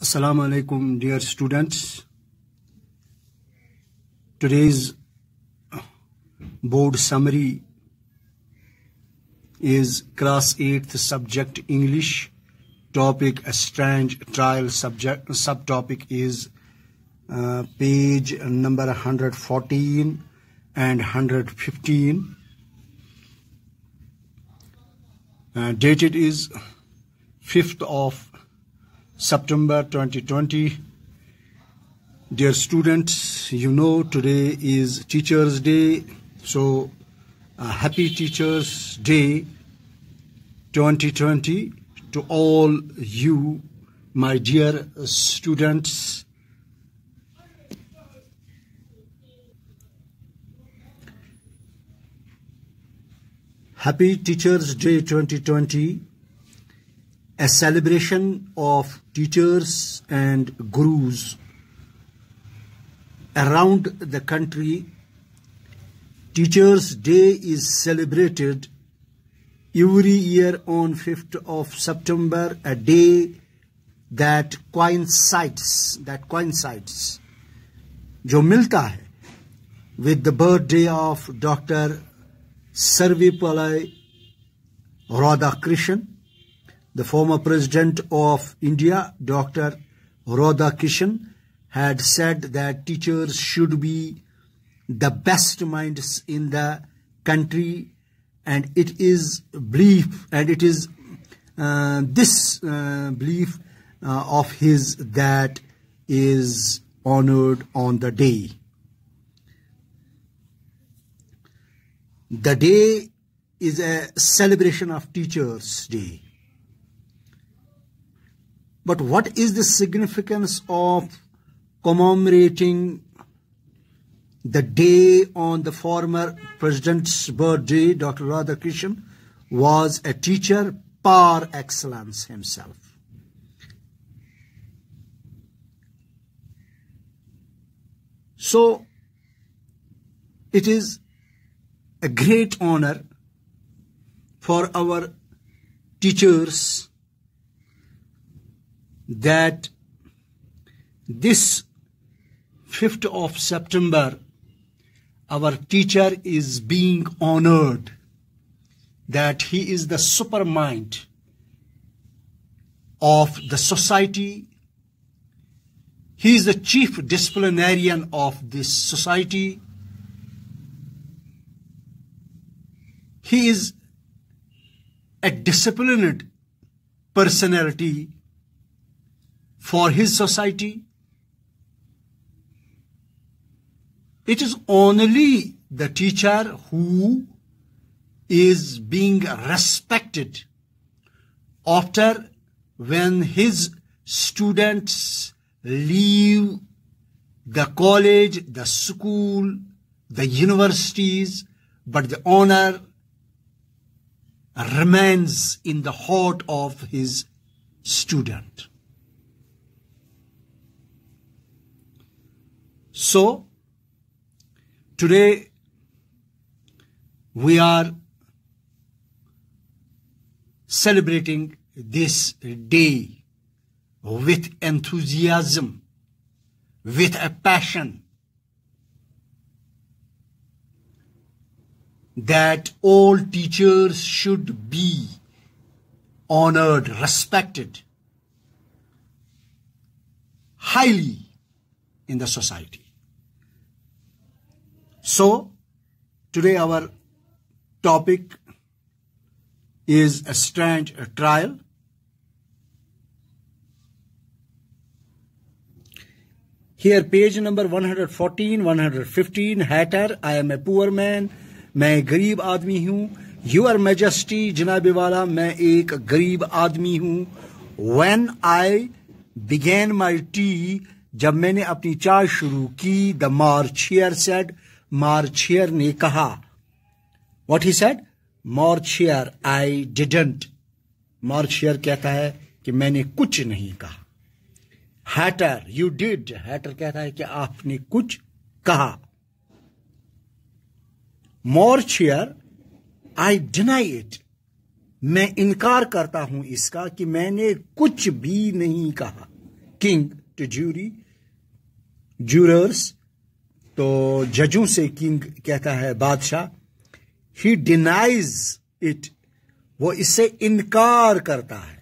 Assalamu alaikum dear students. Today's board summary is class 8th subject English. Topic a strange trial subject subtopic is uh, page number 114 and 115. Uh, dated is 5th of September 2020. Dear students, you know today is Teachers Day. So happy Teachers Day 2020 to all you, my dear students. Happy Teachers Day 2020 a celebration of teachers and gurus around the country. Teachers Day is celebrated every year on 5th of September, a day that coincides, that coincides, जो मिलता है with the birthday of Dr. Sarvipalai Radhakrishnan, the former president of India, Dr. Radhakrishnan, had said that teachers should be the best minds in the country and it is belief and it is uh, this uh, belief uh, of his that is honored on the day. The day is a celebration of Teachers' Day. But what is the significance of commemorating the day on the former president's birthday, Dr. Radhakrishnan was a teacher par excellence himself. So, it is a great honor for our teachers that this 5th of September, our teacher is being honored, that he is the supermind of the society. He is the chief disciplinarian of this society. He is a disciplined personality for his society. It is only the teacher who is being respected after when his students leave the college, the school, the universities, but the honor remains in the heart of his student. So, today we are celebrating this day with enthusiasm, with a passion that all teachers should be honored, respected highly in the society. So, today our topic is a strange trial. Here, page number 114, 115, Hatter, I am a poor man, main gareeb aadmi hu your majesty जनाब वाला मैं एक गरीब आदमी हूँ when I begin my tea जब मैंने अपनी चाय शुरू की the March Hare said March Hare ने कहा what he said March Hare I didn't March Hare कहता है कि मैंने कुछ नहीं कहा हैटर यू डिड हैटर कहता है कि आपने कुछ कहा मॉर्चियर आई डिनाई इट मैं इनकार करता हूं इसका कि मैंने कुछ भी नहीं कहा किंग टू ज्यूरी ज्यूरर्स तो जजों से किंग कहता है बादशाह ही डिनाइज इट वो इससे इनकार करता है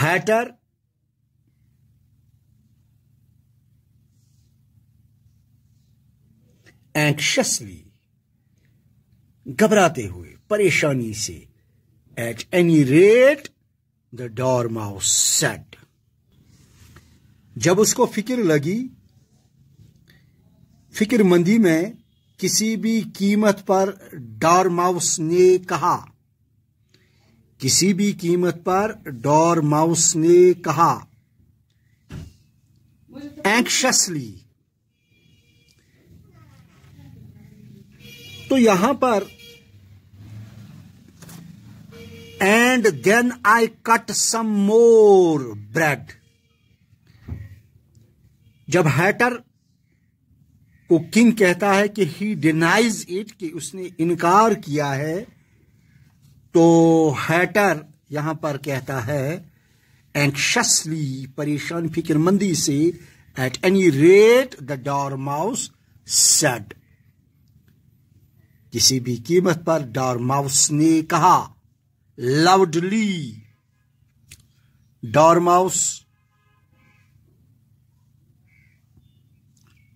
हैटर एंक्शसली घबराते हुए परेशानी से at any rate the dormouse said जब उसको फिक्र लगी फिक्रमंदी में किसी भी कीमत पर डॉरमाउस ने कहा किसी भी कीमत पर डॉर माउस ने कहा एंक्शसली तो यहां पर and then I cut some more bread जब हैटर वो किंग कहता है कि ही डिनाइज इट कि उसने इनकार किया है तो हैटर यहां पर कहता है एंक्शसली परेशान फिक्रमंदी से at any rate the dormouse said किसी भी कीमत पर डॉर माउस ने कहा loudly dormouse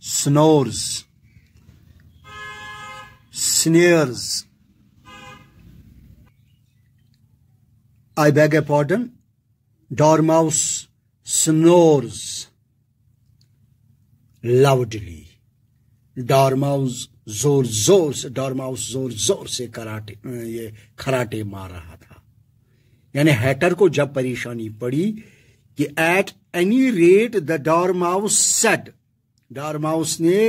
snores, sneers. I beg your pardon. Dormouse snores loudly. Dormouse जोर जोर से डॉर्माउस जोर जोर से कराटे ये खराटे मार रहा था यानी हैटर को जब परेशानी पड़ी कि at any rate the dormouse said dormouse ने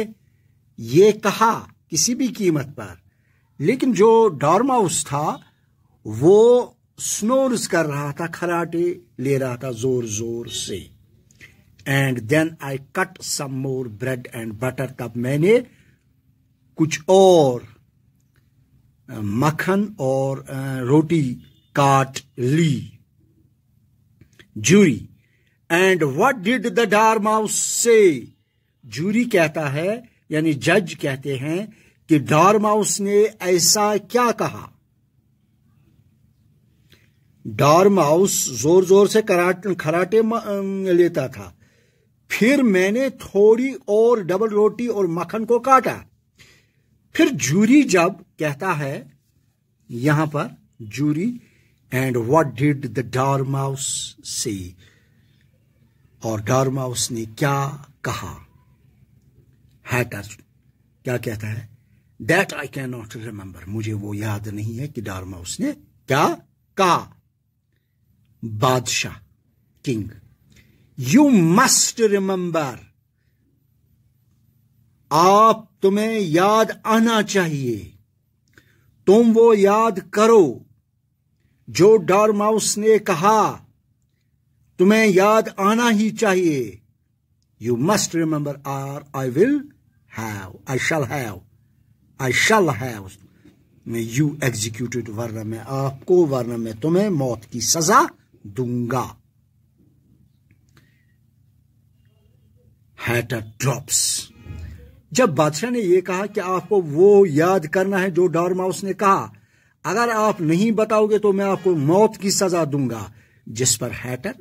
ये कहा किसी भी कीमत पर लेकिन जो डॉर्माउस था वो स्नोर्स कर रहा था खराटे ले रहा था जोर जोर से and then I cut some more bread and butter तब मैंने कुछ और मक्खन और रोटी काट ली jury and what did the dormouse say jury कहता है यानी जज कहते हैं कि डॉर्माउस ने ऐसा क्या कहा डॉर्माउस जोर जोर से कराटे खराटे लेता था फिर मैंने थोड़ी और डबल रोटी और मक्खन को काटा फिर जूरी जब कहता है यहां पर jury and what did the dormouse say और डॉर्माउस ने क्या कहा हैकर क्या कहता है that I cannot remember मुझे वो याद नहीं है कि डारमा उसने क्या कहा बादशाह किंग यू मस्ट रिमेंबर आप तुम्हें याद आना चाहिए तुम वो याद करो जो डार माउस ने कहा तुम्हें याद आना ही चाहिए you must remember or I will have, I shall have, I shall have you executed वरना मैं आपको वरना मैं तुम्हें मौत की सजा दूंगा हैटर ड्रॉप्स जब बादशाह ने यह कहा कि आपको वो याद करना है जो डॉर्माउस ने कहा अगर आप नहीं बताओगे तो मैं आपको मौत की सजा दूंगा जिस पर हैटर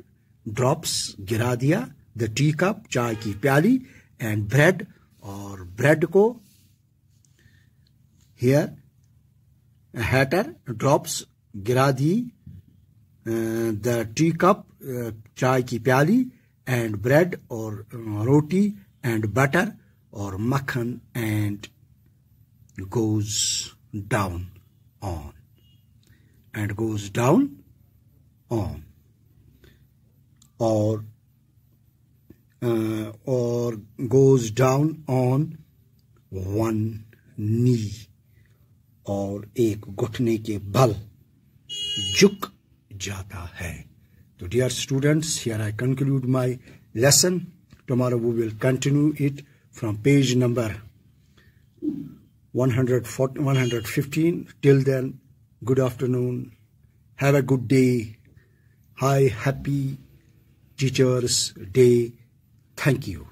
ड्रॉप्स गिरा दिया द टी कप चाय की प्याली एंड ब्रेड और ब्रेड को हेयर हैटर ड्रॉप्स गिरा दी द टी कप चाय की प्याली एंड ब्रेड और रोटी एंड बटर और मक्खन and goes down on and goes down on or uh, or goes down on one knee और एक घुटने के बल झुक जाता है तो dear students here I conclude my lesson tomorrow we will continue it from page number 140, 115 till then good afternoon have a good day hi happy teachers day Thank you.